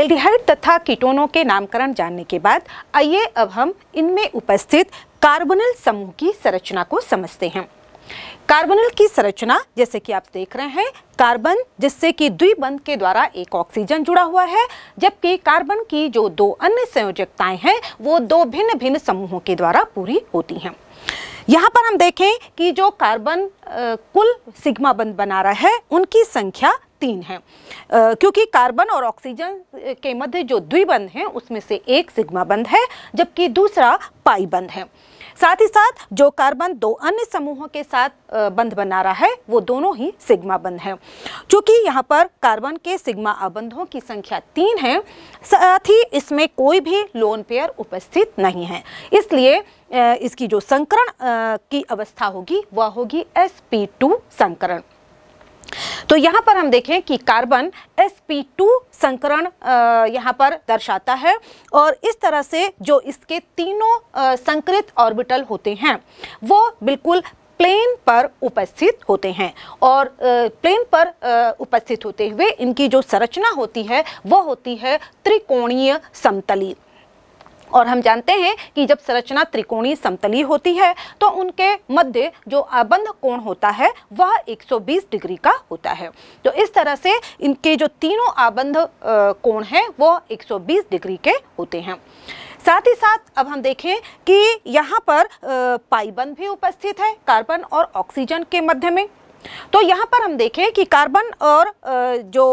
aldehyde तथा कीटोनों के नामकरण जानने के बाद आइए अब हम इनमें उपस्थित कार्बोनल समूह की संरचना को समझते हैं कार्बोनल की संरचना जैसे कि आप देख रहे हैं कार्बन जिससे कि द्विबंध के द्वारा एक ऑक्सीजन जुड़ा हुआ है जबकि कार्बन की जो दो अन्य संयोजकताएं हैं वो दो भिन्न भिन्न समूहों के द्वारा पूरी होती हैं यहाँ पर हम देखें कि जो कार्बन कुल सिग्मा बंद बना रहा है उनकी संख्या तीन हैं क्योंकि कार्बन और ऑक्सीजन के मध्य जो द्विबंध हैं उसमें से एक सिग्मा बंध है जबकि दूसरा पाई बंध है साथ ही साथ जो कार्बन दो अन्य समूहों के साथ बंध बना रहा है वो दोनों ही सिग्मा बंध है चूंकि यहाँ पर कार्बन के सिग्मा अबंधों की संख्या तीन है साथ ही इसमें कोई भी लोन पेयर उपस्थित नहीं है इसलिए इसकी जो संकरण की अवस्था होगी वह होगी एस पी टू संकरण तो यहाँ पर हम देखें कि कार्बन sp2 संकरण यहाँ पर दर्शाता है और इस तरह से जो इसके तीनों संकृत ऑर्बिटल होते हैं वो बिल्कुल प्लेन पर उपस्थित होते हैं और प्लेन पर उपस्थित होते हुए इनकी जो संरचना होती है वो होती है त्रिकोणीय समतली और हम जानते हैं कि जब संरचना त्रिकोणीय समतली होती है तो उनके मध्य जो आबंध कोण होता है वह 120 डिग्री का होता है तो इस तरह से इनके जो तीनों आबंध कोण हैं वह 120 डिग्री के होते हैं साथ ही साथ अब हम देखें कि यहाँ पर पाईबंध भी उपस्थित है कार्बन और ऑक्सीजन के मध्य में तो यहाँ पर हम देखें कि कार्बन और जो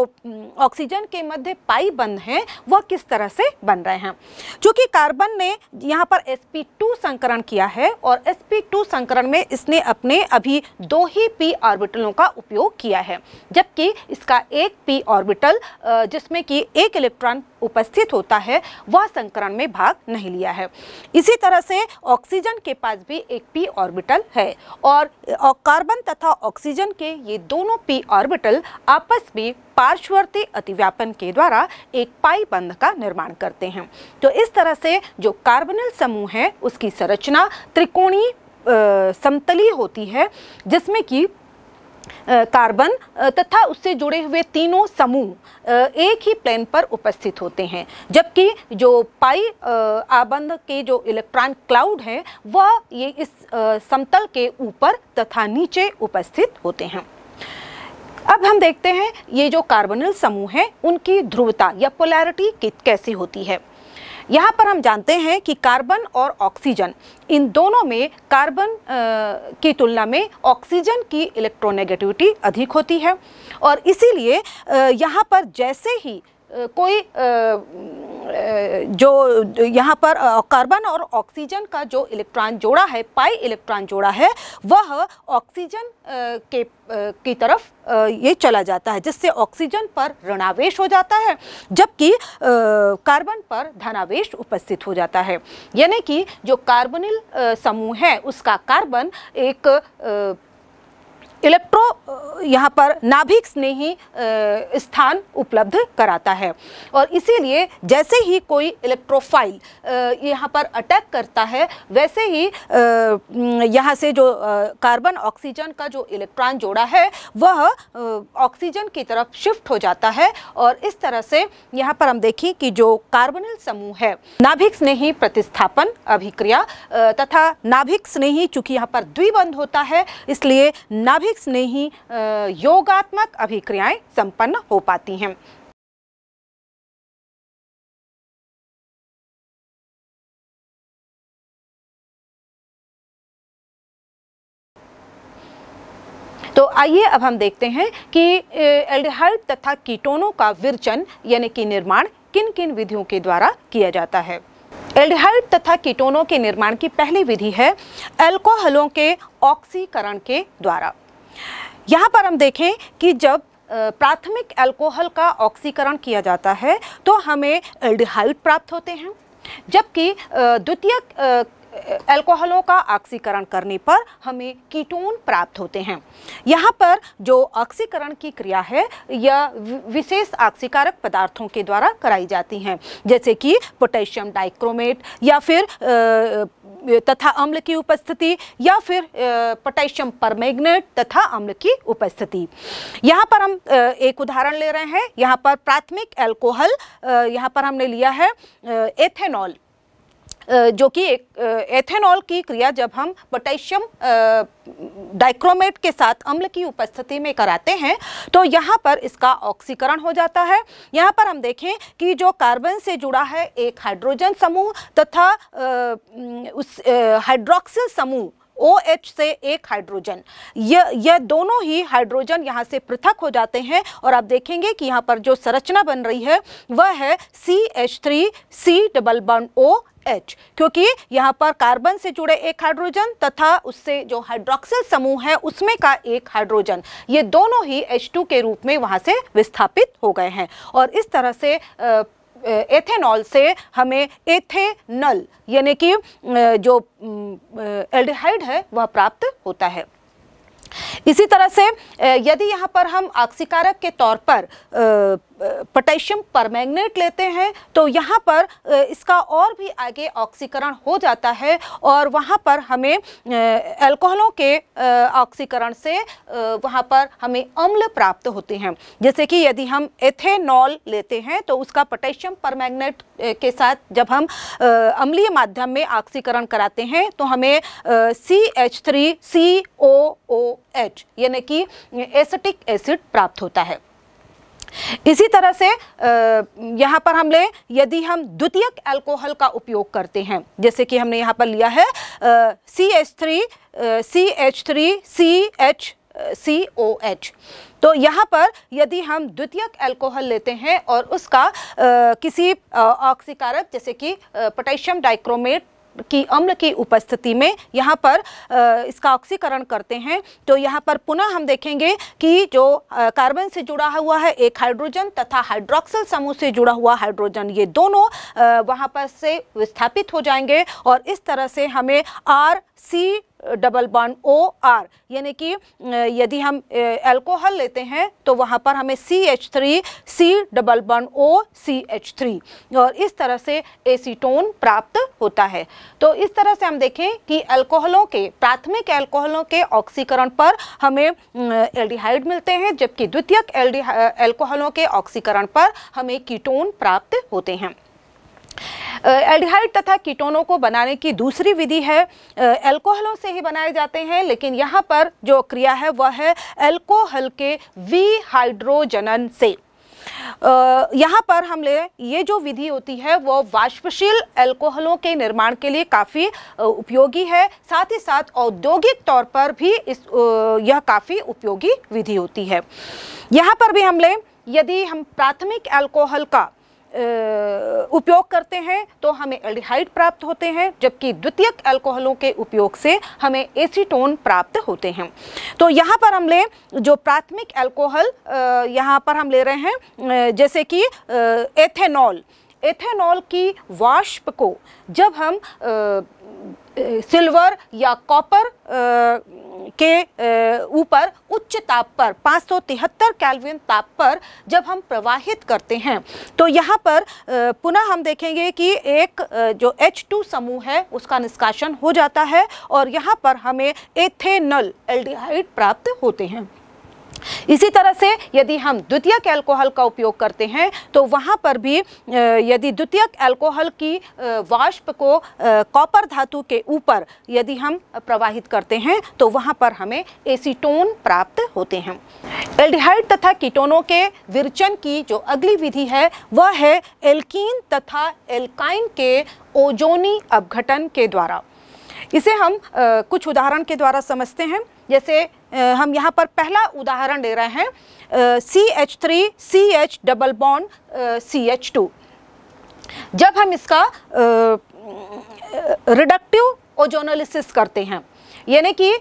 ऑक्सीजन के मध्य पाई बंद हैं वह किस तरह से बन रहे हैं क्योंकि कार्बन ने यहाँ पर sp2 संकरण किया है और sp2 संकरण में इसने अपने अभी दो ही p ऑर्बिटलों का उपयोग किया है जबकि इसका एक p ऑर्बिटल जिसमें कि एक इलेक्ट्रॉन उपस्थित होता है वह संकरण में भाग नहीं लिया है इसी तरह से ऑक्सीजन के पास भी एक पी ऑर्बिटल है और कार्बन तथा ऑक्सीजन ऑक्सीजन के ये दोनों पी ऑर्बिटल आपस में पार्श्वर्ती अतिव्यापन के द्वारा एक पाई बंध का निर्माण करते हैं तो इस तरह से जो कार्बनल समूह है उसकी संरचना त्रिकोणीय समतली होती है जिसमें कि कार्बन तथा उससे जुड़े हुए तीनों समूह एक ही प्लेन पर उपस्थित होते हैं जबकि जो पाई आबंध के जो इलेक्ट्रॉन क्लाउड है वह ये इस समतल के ऊपर तथा नीचे उपस्थित होते हैं अब हम देखते हैं ये जो कार्बनल समूह हैं उनकी ध्रुवता या पोलैरिटी कैसी होती है यहाँ पर हम जानते हैं कि कार्बन और ऑक्सीजन इन दोनों में कार्बन आ, की तुलना में ऑक्सीजन की इलेक्ट्रोनेगेटिविटी अधिक होती है और इसीलिए यहाँ पर जैसे ही कोई जो यहाँ पर कार्बन और ऑक्सीजन का जो इलेक्ट्रॉन जोड़ा है पाई इलेक्ट्रॉन जोड़ा है वह ऑक्सीजन के की तरफ ये चला जाता है जिससे ऑक्सीजन पर ऋणावेश हो जाता है जबकि कार्बन पर धनावेश उपस्थित हो जाता है यानी कि जो कार्बनिल समूह है उसका कार्बन एक इलेक्ट्रो यहाँ पर नाभिक स्नेही स्थान उपलब्ध कराता है और इसीलिए जैसे ही कोई इलेक्ट्रोफाइल यहाँ पर अटैक करता है वैसे ही यहाँ से जो कार्बन ऑक्सीजन का जो इलेक्ट्रॉन जोड़ा है वह ऑक्सीजन की तरफ शिफ्ट हो जाता है और इस तरह से यहाँ पर हम देखें कि जो कार्बनल समूह है नाभिक स्नेही प्रतिस्थापन अभिक्रिया तथा नाभिक स्नेही चूंकि यहाँ पर द्विबंध होता है इसलिए नाभिक अधिक स्नेही योगात्मक अभिक्रियाएं संपन्न हो पाती हैं तो आइए अब हम देखते हैं कि एल्डिहाइड तथा कीटोनों का विरचन यानी कि निर्माण किन किन विधियों के द्वारा किया जाता है एल्डिहाइड तथा कीटोनों के निर्माण की पहली विधि है एल्कोहलों के ऑक्सीकरण के द्वारा यहाँ पर हम देखें कि जब प्राथमिक अल्कोहल का ऑक्सीकरण किया जाता है तो हमें एल्डिहाइड प्राप्त होते हैं जबकि द्वितीय अल्कोहलों का ऑक्सीकरण करने पर हमें कीटोन प्राप्त होते हैं यहाँ पर जो ऑक्सीकरण की क्रिया है यह विशेष ऑक्सीकारक पदार्थों के द्वारा कराई जाती हैं जैसे कि पोटेशियम डाइक्रोमेट या फिर तथा अम्ल की उपस्थिति या फिर पोटेशियम परमैग्नेट तथा अम्ल की उपस्थिति यहाँ पर हम एक उदाहरण ले रहे हैं यहाँ पर प्राथमिक एल्कोहल यहाँ पर हमने लिया है एथेनॉल जो कि एथेनॉल की क्रिया जब हम पोटेशियम डाइक्रोमेट के साथ अम्ल की उपस्थिति में कराते हैं तो यहाँ पर इसका ऑक्सीकरण हो जाता है यहाँ पर हम देखें कि जो कार्बन से जुड़ा है एक हाइड्रोजन समूह तथा उस हाइड्रोक्सिल समूह ओ एच से एक हाइड्रोजन यह यह दोनों ही हाइड्रोजन यहाँ से पृथक हो जाते हैं और आप देखेंगे कि यहाँ पर जो संरचना बन रही है वह है C H three C double bond O H क्योंकि यहाँ पर कार्बन से जुड़े एक हाइड्रोजन तथा उससे जो हाइड्रोक्सिल समूह है उसमें का एक हाइड्रोजन ये दोनों ही एच टू के रूप में वहाँ से विस्थापित हो गए हैं और इस तरह से आ, एथेनॉल से हमें एथेनल यानी कि जो एल्डिहाइड है वह प्राप्त होता है इसी तरह से यदि यहाँ पर हम आक्सीकारक के तौर पर पोटेशियम परमैग्नेट लेते हैं तो यहाँ पर इसका और भी आगे ऑक्सीकरण हो जाता है और वहाँ पर हमें अल्कोहलों के ऑक्सीकरण से वहाँ पर हमें अम्ल प्राप्त होते हैं जैसे कि यदि हम एथेनॉल लेते हैं तो उसका पोटेशियम परमैग्नेट के साथ जब हम अम्लीय माध्यम में ऑक्सीकरण कराते हैं तो हमें C H three C O O H यानी कि एसिटिक एसिड प्राप्त होता है इसी तरह से यहाँ पर हम ले यदि हम द्वितीयक अल्कोहल का उपयोग करते हैं जैसे कि हमने यहाँ पर लिया है C H three C H three C H C O H तो यहाँ पर यदि हम द्वितीयक अल्कोहल लेते हैं और उसका आ, किसी ऑक्सीकारक जैसे कि पोटेशियम डाइक्रोमेट की अम्ल की उपस्थिति में यहाँ पर इसका ऑक्सीकरण करते हैं तो यहाँ पर पुनः हम देखेंगे कि जो कार्बन से जुड़ा हुआ है एक हाइड्रोजन तथा हाइड्रोक्सल समूह से जुड़ा हुआ हाइड्रोजन ये दोनों वहाँ पर से विस्थापित हो जाएंगे और इस तरह से हमें R C double bond O R यानी कि यदि हम एल्कोहल लेते हैं तो वहाँ पर हमें C H three C double bond O C H three और इस तरह से एसीटोन प्राप्त होता है तो इस तरह से हम देखें कि एल्कोहलों के प्राथमिक एल्कोहलों के ऑक्सीकरण पर हमें एल्डिहाइड मिलते हैं जबकि द्वितीयक एल्कोहलों के ऑक्सीकरण पर हमें कीटोन प्राप्त होते हैं एल्डिहाइड तथा कीटोनों को बनाने की दूसरी विधि है एल्कोहलों से ही बनाए जाते हैं लेकिन यहाँ पर जो क्रिया है वह है एल्कोहल के वी हाइड्रोजनन से यहाँ पर हम ले ये जो विधि होती है वो वाष्पशील एल्कोहलों के निर्माण के लिए काफ़ी उपयोगी है साथ ही साथ औद्योगिक तौर पर भी इस यह काफ़ी उपयोगी विधि होती है यहाँ पर भी हम ले यदि हम प्राथमिक एल्कोहल का उपयोग करते हैं तो हमें एल्डिहाइड प्राप्त होते हैं जबकि द्वितीयक अल्कोहलों के उपयोग से हमें एसीटोन प्राप्त होते हैं तो यहाँ पर हम ले जो प्राथमिक अल्कोहल यहाँ पर हम ले रहे हैं जैसे कि एथेनॉल एथेनॉल की वाष्प को जब हम सिल्वर या कॉपर के ऊपर उच्च ताप पर 573 केल्विन ताप पर जब हम प्रवाहित करते हैं तो यहाँ पर पुनः हम देखेंगे कि एक जो H2 समूह है उसका निष्कासन हो जाता है और यहाँ पर हमें एथेनल एल्डिहाइड प्राप्त होते हैं इसी तरह से यदि हम द्वितीयक अल्कोहल का उपयोग करते हैं तो वहाँ पर भी यदि द्वितीयक अल्कोहल की वाष्प को कॉपर धातु के ऊपर यदि हम प्रवाहित करते हैं तो वहाँ पर हमें एसीटोन प्राप्त होते हैं एल्डिहाइड तथा कीटोनों के विरचन की जो अगली विधि है वह है एल्कीन तथा एल्काइन के ओजोनी अपघटन के द्वारा इसे हम आ, कुछ उदाहरण के द्वारा समझते हैं जैसे हम यहाँ पर पहला उदाहरण ले रहे हैं C H three C H double bond C H two जब हम इसका रिडक्टिव ओजोनोलिसिस करते हैं यानी कि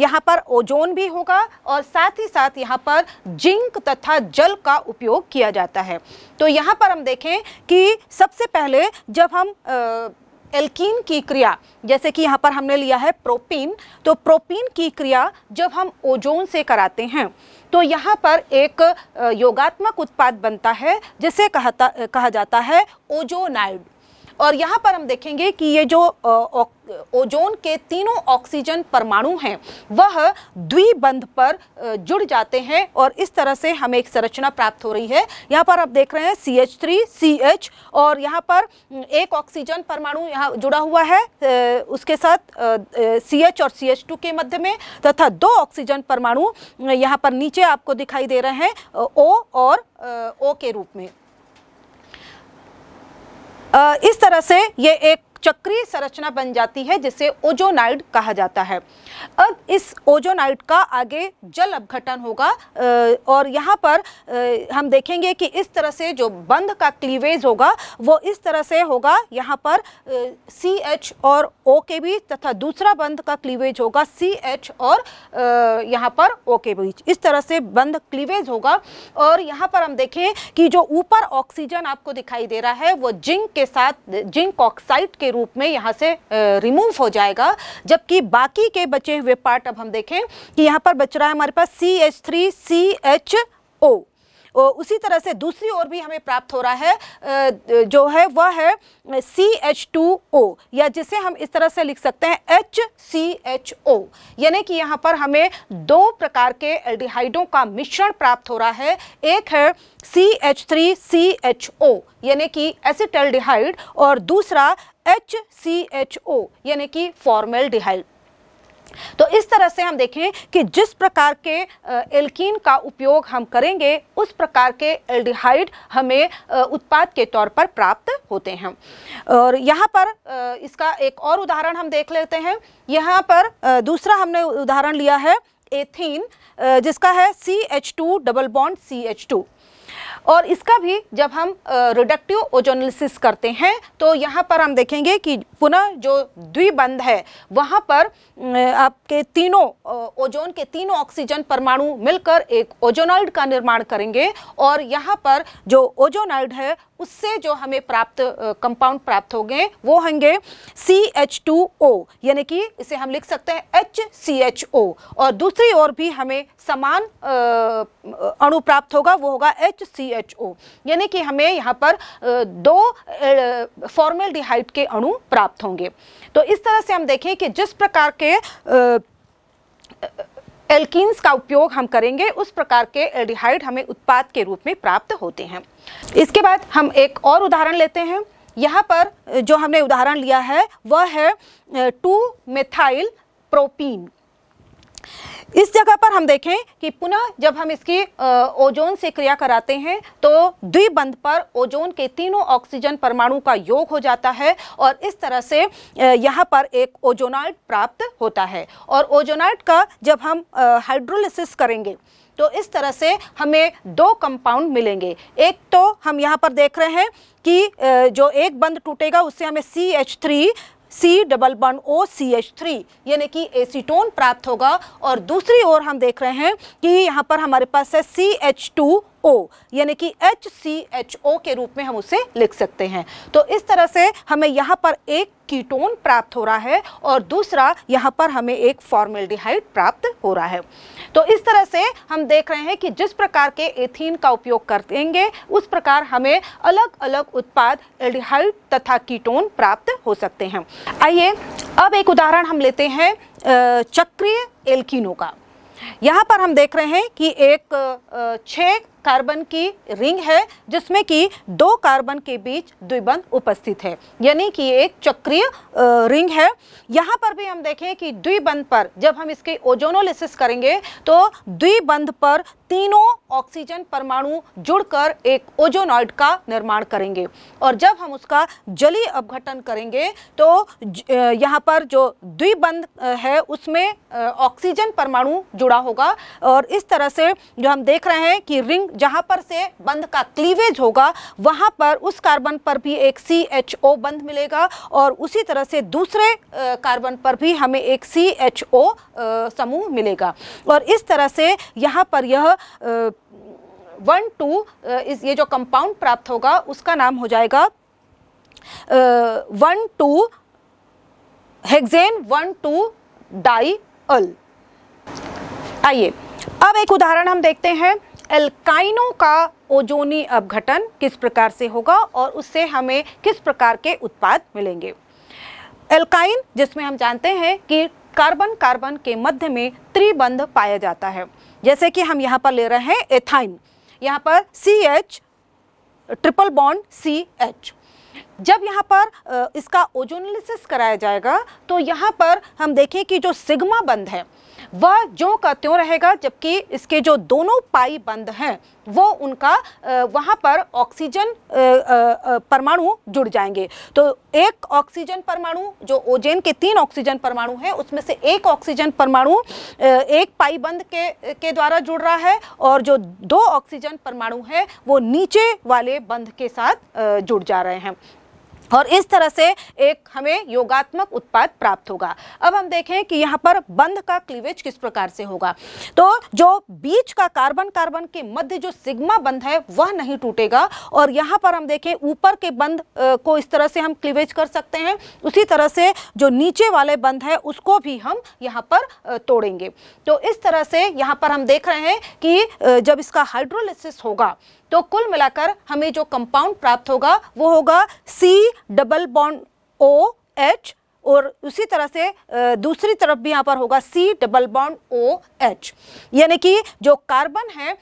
यहाँ पर ओजोन भी होगा और साथ ही साथ यहाँ पर जिंक तथा जल का उपयोग किया जाता है तो यहाँ पर हम देखें कि सबसे पहले जब हम एल्कीन की क्रिया जैसे कि यहाँ पर हमने लिया है प्रोपीन तो प्रोपीन की क्रिया जब हम ओजोन से कराते हैं तो यहाँ पर एक योगात्मक उत्पाद बनता है जिसे कहता कहा जाता है ओजोनाइड और यहाँ पर हम देखेंगे कि ये जो ओजोन के तीनों ऑक्सीजन परमाणु हैं वह द्विबंध पर जुड़ जाते हैं और इस तरह से हमें एक संरचना प्राप्त हो रही है यहाँ पर आप देख रहे हैं C H three C H और यहाँ पर एक ऑक्सीजन परमाणु यहाँ जुड़ा हुआ है उसके साथ सी एच और सी एच टू के मध्य में तथा दो ऑक्सीजन परमाणु यहाँ पर नीचे आपको दिखाई दे रहे हैं ओ और ओ के रूप में इस तरह से ये एक चक्रीय संरचना बन जाती है जिसे ओजोनाइड कहा जाता है अब इस ओजोनाइड का आगे जल अपघटन होगा और यहाँ पर हम देखेंगे कि इस तरह से जो बंध का क्लीवेज होगा वो इस तरह से होगा यहाँ पर सी एच और ओ के बीच तथा दूसरा बंध का क्लीवेज होगा सी एच और यहाँ पर ओ के बीच इस तरह से बंध क्लीवेज होगा और यहाँ पर हम देखें कि जो ऊपर ऑक्सीजन आपको दिखाई दे रहा है वो जिंक के साथ जिंक ऑक्साइड के रूप में यहाँ से रिमूव हो जाएगा जबकि बाकी के बचे हुए पार्ट अब हम देखें कि यहाँ पर बच रहा है हमारे पास C H three C H O उसी तरह से दूसरी ओर भी हमें प्राप्त हो रहा है जो है वह है सी एच टू ओ या जिसे हम इस तरह से लिख सकते हैं एच सी एच ओ यानी कि यहाँ पर हमें दो प्रकार के एल्डिहाइडों का मिश्रण प्राप्त हो रहा है एक है C H three C H O यानी कि एसिटल और दूसरा एच सी एच ओ यानी कि फॉर्मेल डिहाइड तो इस तरह से हम देखें कि जिस प्रकार के एल्कीन का उपयोग हम करेंगे उस प्रकार के एल्डिहाइड हमें उत्पाद के तौर पर प्राप्त होते हैं और यहाँ पर इसका एक और उदाहरण हम देख लेते हैं यहाँ पर दूसरा हमने उदाहरण लिया है एथीन जिसका है C H two double bond C H two और इसका भी जब हम रिडक्टिव ओजोनलिसिस करते हैं तो यहाँ पर हम देखेंगे कि पुनः जो द्विबंध है वहाँ पर आपके तीनों ओजोन के तीनों ऑक्सीजन परमाणु मिलकर एक ओजोनाइड का निर्माण करेंगे और यहाँ पर जो ओजोनाइड है उससे जो हमें प्राप्त कंपाउंड प्राप्त हो गए वो होंगे सी एच टू ओ यानी कि इसे हम लिख सकते हैं एच सी एच ओ और दूसरी ओर भी हमें समान अणु प्राप्त होगा वो होगा एच सी एच ओ यानी कि हमें यहाँ पर दो फॉर्मेल डिहाइट के अणु प्राप्त होंगे तो इस तरह से हम देखें कि जिस प्रकार के uh, एल्किन्स का उपयोग हम करेंगे उस प्रकार के एल्डिहाइड हमें उत्पाद के रूप में प्राप्त होते हैं इसके बाद हम एक और उदाहरण लेते हैं यहाँ पर जो हमने उदाहरण लिया है वह है टू मेथाइल प्रोपीन इस जगह पर हम देखें कि पुनः जब हम इसकी ओजोन से क्रिया कराते हैं तो द्विबंध पर ओजोन के तीनों ऑक्सीजन परमाणु का योग हो जाता है और इस तरह से यहाँ पर एक ओजोनाइट प्राप्त होता है और ओजोनाइट का जब हम हाइड्रोलिसिस करेंगे तो इस तरह से हमें दो कंपाउंड मिलेंगे एक तो हम यहाँ पर देख रहे हैं कि जो एक बंद टूटेगा उससे हमें C H three C double one O C H three यानी कि एसीटोन प्राप्त होगा और दूसरी ओर हम देख रहे हैं कि यहाँ पर हमारे पास है सी एच टू ओ यानी कि एच सी एच ओ के रूप में हम उसे लिख सकते हैं तो इस तरह से हमें यहाँ पर एक कीटोन प्राप्त हो रहा है और दूसरा यहाँ पर हमें एक फॉर्मेल्डिहाइड प्राप्त हो रहा है तो इस तरह से हम देख रहे हैं कि जिस प्रकार के एथीन का उपयोग करेंगे उस प्रकार हमें अलग अलग उत्पाद एल्डिहाइड तथा कीटोन प्राप्त हो सकते हैं आइए अब एक उदाहरण हम लेते हैं चक्रीय एल्किनो का यहाँ पर हम देख रहे हैं कि एक छः कार्बन की रिंग है जिसमें कि दो कार्बन के बीच द्विबंध उपस्थित है यानी कि एक चक्रीय रिंग है यहाँ पर भी हम देखें कि द्विबंध पर जब हम इसके ओजोनोलिसिस करेंगे तो द्विबंध पर तीनों ऑक्सीजन परमाणु जुड़कर एक ओजोनॉइड का निर्माण करेंगे और जब हम उसका जलीय अपघटन करेंगे तो यहाँ पर जो द्विबंध है उसमें ऑक्सीजन परमाणु जुड़ा होगा और इस तरह से जो हम देख रहे हैं कि रिंग जहां पर से बंध का क्लीवेज होगा वहां पर उस कार्बन पर भी एक सी एच ओ बंध मिलेगा और उसी तरह से दूसरे कार्बन पर भी हमें एक सी एच ओ समूह मिलेगा और इस तरह से यहां पर यह वन टू इस ये जो कंपाउंड प्राप्त होगा उसका नाम हो जाएगा one two hexane one two di al आइए अब एक उदाहरण हम देखते हैं एल्काइनों का ओजोनी अपघटन किस प्रकार से होगा और उससे हमें किस प्रकार के उत्पाद मिलेंगे एल्काइन जिसमें हम जानते हैं कि कार्बन कार्बन के मध्य में त्रिबंध पाया जाता है जैसे कि हम यहाँ पर ले रहे हैं एथाइन यहाँ पर C H triple bond C H जब यहाँ पर इसका ओजोनलिसिस कराया जाएगा तो यहाँ पर हम देखें कि जो सिग्मा बंध है वह जो का त्यों रहेगा जबकि इसके जो दोनों पाई बंद हैं वो उनका वहाँ पर ऑक्सीजन परमाणु जुड़ जाएंगे तो एक ऑक्सीजन परमाणु जो ओजेन के तीन ऑक्सीजन परमाणु हैं उसमें से एक ऑक्सीजन परमाणु एक पाई बंद के के द्वारा जुड़ रहा है और जो दो ऑक्सीजन परमाणु हैं वो नीचे वाले बंध के साथ जुड़ जा रहे हैं और इस तरह से एक हमें योगात्मक उत्पाद प्राप्त होगा अब हम देखें कि यहाँ पर बंध का क्लीवेज किस प्रकार से होगा तो जो बीच का कार्बन कार्बन के मध्य जो सिग्मा बंध है वह नहीं टूटेगा और यहाँ पर हम देखें ऊपर के बंध को इस तरह से हम क्लीवेज कर सकते हैं उसी तरह से जो नीचे वाले बंध है उसको भी हम यहाँ पर तोड़ेंगे तो इस तरह से यहाँ पर हम देख रहे हैं कि जब इसका हाइड्रोलिसिस होगा तो कुल मिलाकर हमें जो कंपाउंड प्राप्त होगा वो होगा C double bond O H और उसी तरह से दूसरी तरफ भी यहाँ पर होगा C double bond O H यानी कि जो कार्बन है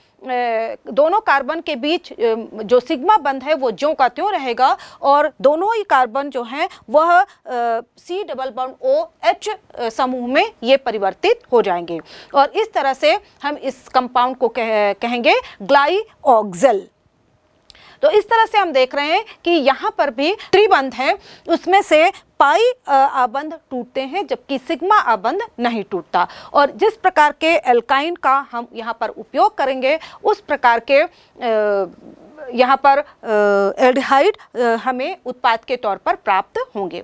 दोनों कार्बन के बीच जो सिग्मा बंध है वो ज्यों का त्यों रहेगा और दोनों ही कार्बन जो हैं वह C double bond O H समूह में ये परिवर्तित हो जाएंगे और इस तरह से हम इस कंपाउंड को कह, कहेंगे ग्लाई ऑक्जल तो इस तरह से हम देख रहे हैं कि यहाँ पर भी त्रिबंध है उसमें से पाई आबंध टूटते हैं जबकि सिग्मा आबंध नहीं टूटता और जिस प्रकार के एल्काइन का हम यहाँ पर उपयोग करेंगे उस प्रकार के आ, यहाँ पर एल्डिहाइड हमें उत्पाद के तौर पर प्राप्त होंगे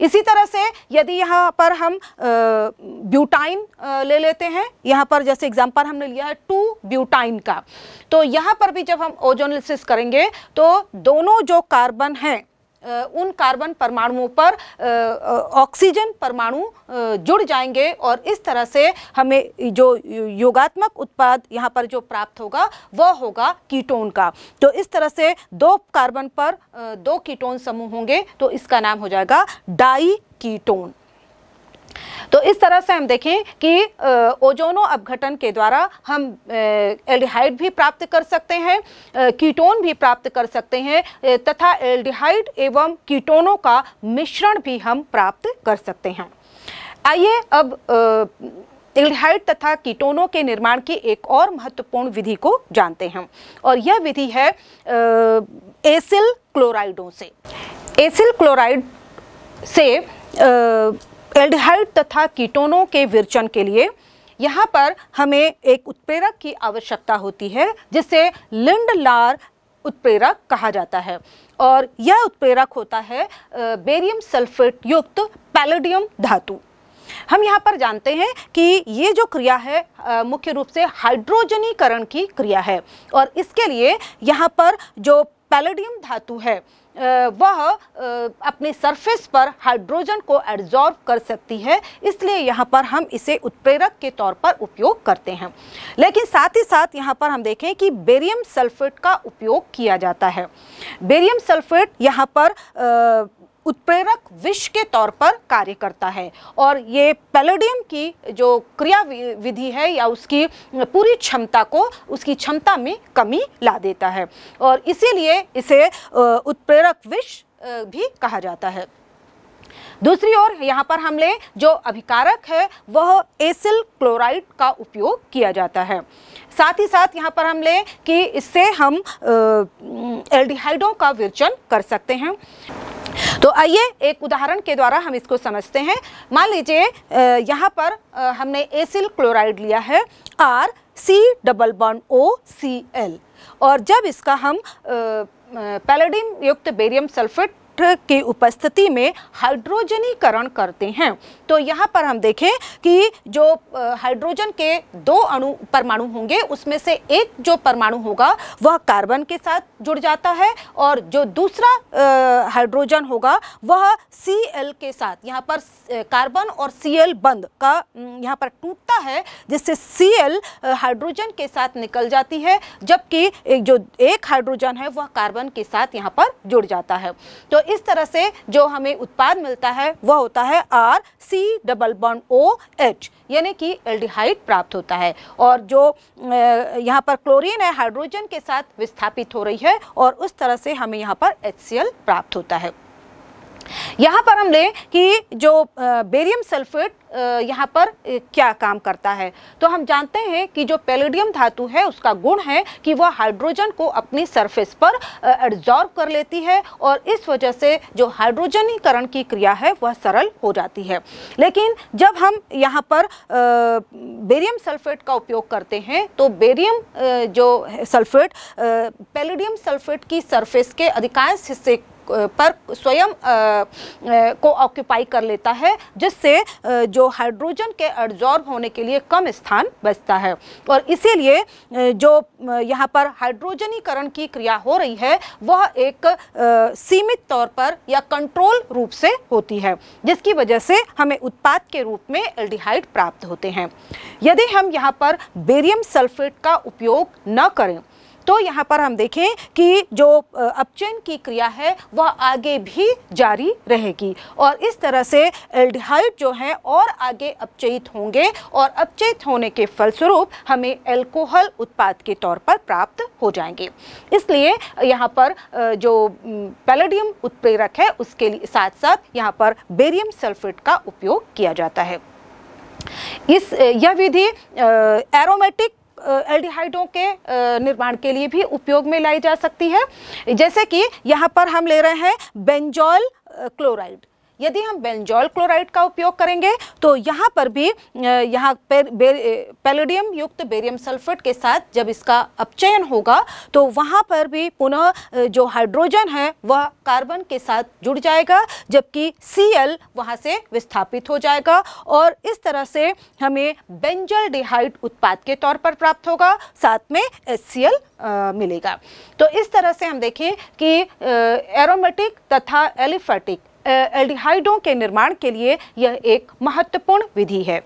इसी तरह से यदि यहाँ पर हम ब्यूटाइन ले लेते हैं यहाँ पर जैसे एग्जांपल हमने लिया है टू ब्यूटाइन का तो यहाँ पर भी जब हम ओजोनलिसिस करेंगे तो दोनों जो कार्बन हैं उन कार्बन परमाणुओं पर ऑक्सीजन परमाणु जुड़ जाएंगे और इस तरह से हमें जो योगात्मक उत्पाद यहाँ पर जो प्राप्त होगा वह होगा कीटोन का तो इस तरह से दो कार्बन पर दो कीटोन समूह होंगे तो इसका नाम हो जाएगा डाई कीटोन तो इस तरह से हम देखें कि ओजोनो अपघटन के द्वारा हम एल्डिहाइड भी प्राप्त कर सकते हैं कीटोन भी प्राप्त कर सकते हैं तथा एल्डिहाइड एवं कीटोनों का मिश्रण भी हम प्राप्त कर सकते हैं आइए अब एल्डिहाइड तथा कीटोनों के निर्माण की एक और महत्वपूर्ण विधि को जानते हैं और यह विधि है एसिल क्लोराइडों से एसिल क्लोराइड से आ, एल्डिहाइड तथा कीटोनों के विरचन के लिए यहाँ पर हमें एक उत्प्रेरक की आवश्यकता होती है जिसे लिंडलार उत्प्रेरक कहा जाता है और यह उत्प्रेरक होता है बेरियम सल्फेट युक्त पैलेडियम धातु हम यहाँ पर जानते हैं कि ये जो क्रिया है मुख्य रूप से हाइड्रोजनीकरण की क्रिया है और इसके लिए यहाँ पर जो पैलेडियम धातु है वह अपने सरफेस पर हाइड्रोजन को एड्जॉर्ब कर सकती है इसलिए यहाँ पर हम इसे उत्प्रेरक के तौर पर उपयोग करते हैं लेकिन साथ ही साथ यहाँ पर हम देखें कि बेरियम सल्फेट का उपयोग किया जाता है बेरियम सल्फेट यहाँ पर उत्प्रेरक विष के तौर पर कार्य करता है और ये पैलेडियम की जो क्रिया विधि है या उसकी पूरी क्षमता को उसकी क्षमता में कमी ला देता है और इसीलिए इसे उत्प्रेरक विष भी कहा जाता है दूसरी ओर यहाँ पर हमले जो अभिकारक है वह एसिल क्लोराइड का उपयोग किया जाता है साथ ही साथ यहाँ पर हम लें कि इससे हम एल्डिहाइडों का विरचन कर सकते हैं तो आइए एक उदाहरण के द्वारा हम इसको समझते हैं मान लीजिए यहाँ पर हमने एसिल क्लोराइड लिया है R C double bond O C L और जब इसका हम पैलेडियम युक्त बेरियम सल्फेट इलेक्ट्र की उपस्थिति में हाइड्रोजनीकरण करते हैं तो यहाँ पर हम देखें कि जो हाइड्रोजन के दो अणु परमाणु होंगे उसमें से एक जो परमाणु होगा वह कार्बन के साथ जुड़ जाता है और जो दूसरा हाइड्रोजन होगा वह सी के साथ यहाँ पर कार्बन और सी बंद का यहाँ पर टूटता है जिससे सी हाइड्रोजन के साथ निकल जाती है जबकि जो एक हाइड्रोजन है वह कार्बन के साथ यहाँ पर जुड़ जाता है तो इस तरह से जो हमें उत्पाद मिलता है वह होता है R C double bond O H यानी कि एल्डिहाइड प्राप्त होता है और जो यहाँ पर क्लोरीन है हाइड्रोजन के साथ विस्थापित हो रही है और उस तरह से हमें यहाँ पर एच प्राप्त होता है यहाँ पर हम लें कि जो बेरियम सल्फेट यहाँ पर क्या काम करता है तो हम जानते हैं कि जो पेलेडियम धातु है उसका गुण है कि वह हाइड्रोजन को अपनी सरफेस पर एब्जॉर्ब कर लेती है और इस वजह से जो हाइड्रोजनीकरण की क्रिया है वह सरल हो जाती है लेकिन जब हम यहाँ पर बेरियम सल्फेट का उपयोग करते हैं तो बेरियम जो सल्फेट पेलेडियम सल्फेट की सरफेस के अधिकांश हिस्से पर स्वयं को ऑक्यूपाई कर लेता है जिससे जो हाइड्रोजन के एड्जॉर्ब होने के लिए कम स्थान बचता है और इसीलिए जो यहाँ पर हाइड्रोजनीकरण की क्रिया हो रही है वह एक सीमित तौर पर या कंट्रोल रूप से होती है जिसकी वजह से हमें उत्पाद के रूप में एल्डिहाइड प्राप्त होते हैं यदि हम यहाँ पर बेरियम सल्फेट का उपयोग न करें तो यहाँ पर हम देखें कि जो अपचयन की क्रिया है वह आगे भी जारी रहेगी और इस तरह से एल्डिहाइड जो है और आगे अपचयित होंगे और अपचयित होने के फलस्वरूप हमें एल्कोहल उत्पाद के तौर पर प्राप्त हो जाएंगे इसलिए यहाँ पर जो पैलेडियम उत्प्रेरक है उसके लिए साथ साथ यहाँ पर बेरियम सल्फेट का उपयोग किया जाता है इस यह विधि एरोमेटिक एल्डिहाइडों के निर्माण के लिए भी उपयोग में लाई जा सकती है जैसे कि यहाँ पर हम ले रहे हैं बेंजॉल क्लोराइड यदि हम बेंजॉल क्लोराइड का उपयोग करेंगे तो यहाँ पर भी यहाँ पर युक्त बेरियम सल्फेट के साथ जब इसका अपचयन होगा तो वहाँ पर भी पुनः जो हाइड्रोजन है वह कार्बन के साथ जुड़ जाएगा जबकि सी एल वहाँ से विस्थापित हो जाएगा और इस तरह से हमें बेंजल डिहाइड उत्पाद के तौर पर प्राप्त होगा साथ में एस सी एल मिलेगा तो इस तरह से हम देखें कि एरोमेटिक तथा एलिफेटिक एल्डिहाइडों के निर्माण के लिए यह एक महत्वपूर्ण विधि है